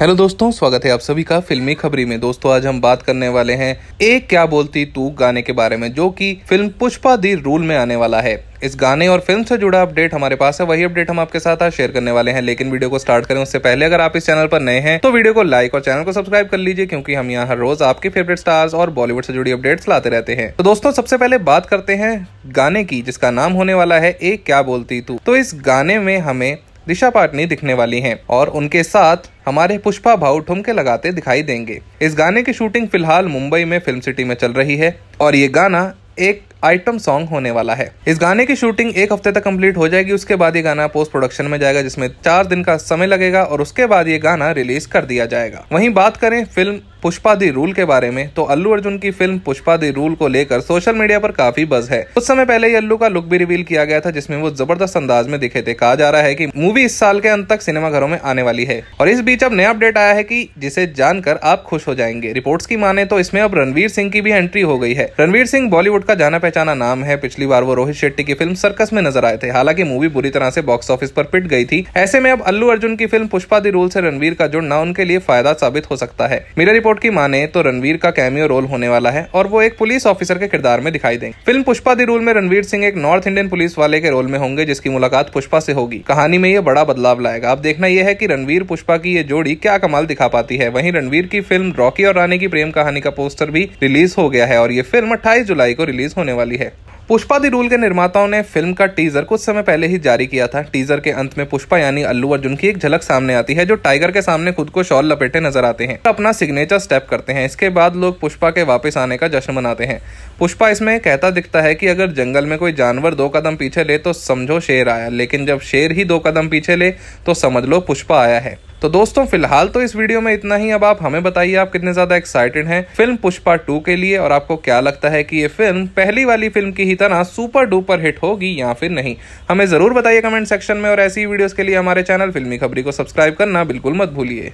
hello दोस्तों स्वागत है आप सभी का फिल्मी खबरी में दोस्तों आज हम बात करने वाले हैं एक क्या बोलती तू गाने के बारे में जो कि फिल्म पुष्पा दी रूल में आने वाला है इस गाने और फिल्म से जुड़ा अपडेट हमारे पास है वही अपडेट हम आपके साथ आज शेयर करने वाले हैं लेकिन वीडियो को स्टार्ट करें उससे पहले अगर आप इस चैनल पर नए हैं तो वीडियो को लाइक और चैनल को सब्सक्राइब कर लीजिए क्योंकि हम यहाँ हर रोज आपके फेवरेट स्टार्स और बॉलीवुड से जुड़ी अपडेट्स लाते रहते हैं तो दोस्तों सबसे पहले बात करते हैं गाने की जिसका नाम होने वाला है एक क्या बोलती तू तो इस गाने में हमें दिशा पाटनी दिखने वाली हैं और उनके साथ हमारे पुष्पा भाव ठुमके लगाते दिखाई देंगे इस गाने की शूटिंग फिलहाल मुंबई में फिल्म सिटी में चल रही है और ये गाना एक आइटम सॉन्ग होने वाला है इस गाने की शूटिंग एक हफ्ते तक कंप्लीट हो जाएगी उसके बाद ये गाना पोस्ट प्रोडक्शन में जाएगा जिसमें चार दिन का समय लगेगा और उसके बाद ये गाना रिलीज कर दिया जाएगा वहीं बात करें फिल्म पुष्पा दी रूल के बारे में तो अल्लू अर्जुन की फिल्म पुष्पा दी रूल को लेकर सोशल मीडिया पर काफी बज है कुछ समय पहले ही अल्लू का लुक भी रिवील किया गया था जिसमें वो जबरदस्त अंदाज में दिखे थे कहा जा रहा है कि मूवी इस साल के अंत तक सिनेमाघरों में आने वाली है और इस बीच अब नया अपडेट आया है की जिसे जानकर आप खुश हो जाएंगे रिपोर्ट की माने तो इसमें अब रणवीर सिंह की भी एंट्री हो गई है रणवीर सिंह बॉलीवुड का जाना पहचाना नाम है पिछली बार वो रोहित शेट्टी की फिल्म सर्कस में नजर आए थे हालांकि मूवी बुरी तरह से बॉक्स ऑफिस पर पिट गई थी ऐसे में अब अल्लू अर्जुन की फिल्म पुष्पा दी रूल से रणवीर का जुड़ना उनके लिए फायदा साबित हो सकता है मेरा रिपोर्ट रिपोर्ट की माने तो रणवीर का कैमियो रोल होने वाला है और वो एक पुलिस ऑफिसर के किरदार में दिखाई देंगे फिल्म पुष्पा दी रूल में रणवीर सिंह एक नॉर्थ इंडियन पुलिस वाले के रोल में होंगे जिसकी मुलाकात पुष्पा से होगी कहानी में ये बड़ा बदलाव लाएगा अब देखना यह है की रणवीर पुष्पा की ये जोड़ी क्या कमाल दिखा पाती है वही रणवीर की फिल्म रॉकी और रानी की प्रेम कहानी का पोस्टर भी रिलीज हो गया है और ये फिल्म अट्ठाईस जुलाई को रिलीज होने वाली है पुष्पा दी रूल के निर्माताओं ने फिल्म का टीजर कुछ समय पहले ही जारी किया था टीजर के अंत में पुष्पा यानी अल्लू अर्जुन की एक झलक सामने आती है जो टाइगर के सामने खुद को शॉल लपेटे नजर आते हैं अपना सिग्नेचर स्टेप करते हैं इसके बाद लोग पुष्पा के वापस आने का जश्न मनाते हैं पुष्पा इसमें कहता दिखता है कि अगर जंगल में कोई जानवर दो कदम पीछे ले तो समझो शेर आया लेकिन जब शेर ही दो कदम पीछे ले तो समझ लो पुष्पा आया है तो दोस्तों फिलहाल तो इस वीडियो में इतना ही अब आप हमें बताइए आप कितने ज्यादा एक्साइटेड हैं फिल्म पुष्पा टू के लिए और आपको क्या लगता है कि ये फिल्म पहली वाली फिल्म की ही तरह सुपर डुपर हिट होगी या फिर नहीं हमें जरूर बताइए कमेंट सेक्शन में और ऐसी वीडियोस के लिए हमारे चैनल फिल्मी खबरी को सब्सक्राइब करना बिल्कुल मत भूलिए